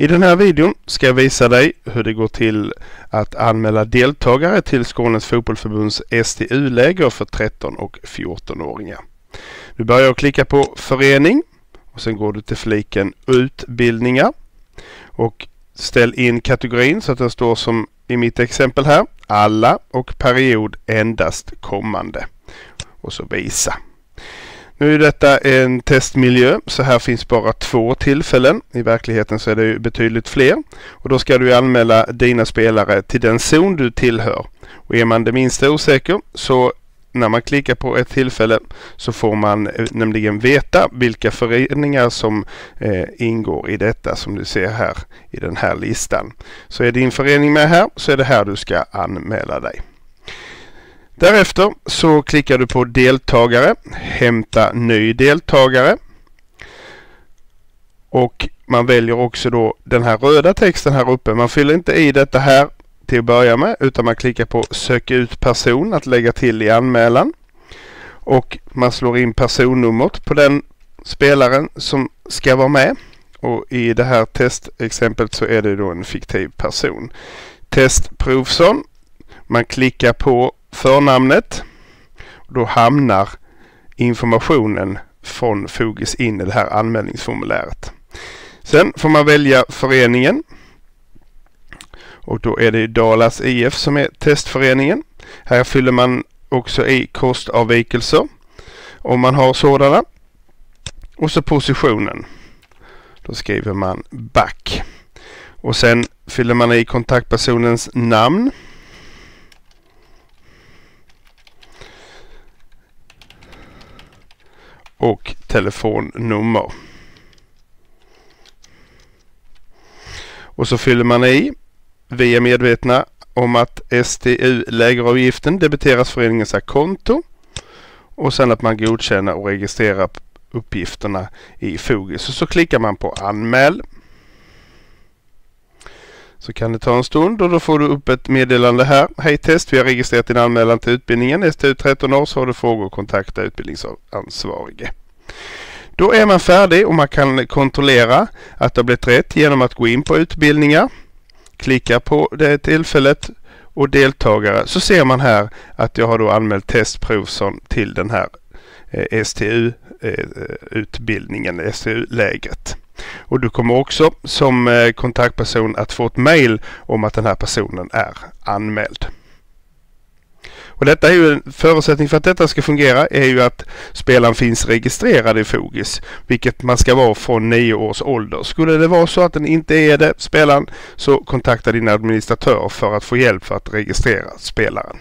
I den här videon ska jag visa dig hur det går till att anmäla deltagare till Skånes fotbollförbunds STU-läger för 13 och 14-åringar. Du börjar jag klicka på förening och sen går du till fliken utbildningar och ställ in kategorin så att den står som i mitt exempel här alla och period endast kommande och så visa. Nu är detta en testmiljö så här finns bara två tillfällen. I verkligheten så är det betydligt fler. Och då ska du anmäla dina spelare till den zon du tillhör. Och är man det minsta osäker så när man klickar på ett tillfälle så får man eh, nämligen veta vilka föreningar som eh, ingår i detta som du ser här i den här listan. Så är din förening med här så är det här du ska anmäla dig. Därefter så klickar du på deltagare, hämta ny deltagare. Och man väljer också då den här röda texten här uppe. Man fyller inte i detta här till att börja med utan man klickar på sök ut person att lägga till i anmälan. Och man slår in personnumret på den spelaren som ska vara med. Och i det här testexemplet så är det då en fiktiv person. Test Provson. Man klickar på förnamnet. Då hamnar informationen från Fogis in i det här anmälningsformuläret. Sen får man välja föreningen. Och då är det Dalas IF som är testföreningen. Här fyller man också i kostavvikelser om man har sådana. Och så positionen. Då skriver man back. Och sen fyller man i kontaktpersonens namn. och telefonnummer. Och så fyller man i. Vi är medvetna om att STU lägeravgiften debiteras föreningens konto och sen att man godkänner och registrerar uppgifterna i Fogis. Och så klickar man på anmäl så kan det ta en stund och då får du upp ett meddelande här. Hej test, vi har registrerat din anmälan till utbildningen STU 13 år så har du frågor kontakta utbildningsansvarige. Då är man färdig och man kan kontrollera att det har blivit rätt genom att gå in på utbildningar. Klicka på det tillfället och deltagare så ser man här att jag har då anmält testprov som till den här eh, STU-utbildningen, eh, STU-lägret. Och du kommer också som eh, kontaktperson att få ett mail om att den här personen är anmäld. Och detta är ju en förutsättning för att detta ska fungera är ju att spelaren finns registrerad i Fogis, vilket man ska vara från nio års ålder. Skulle det vara så att den inte är det, spelaren, så kontakta din administratör för att få hjälp för att registrera spelaren.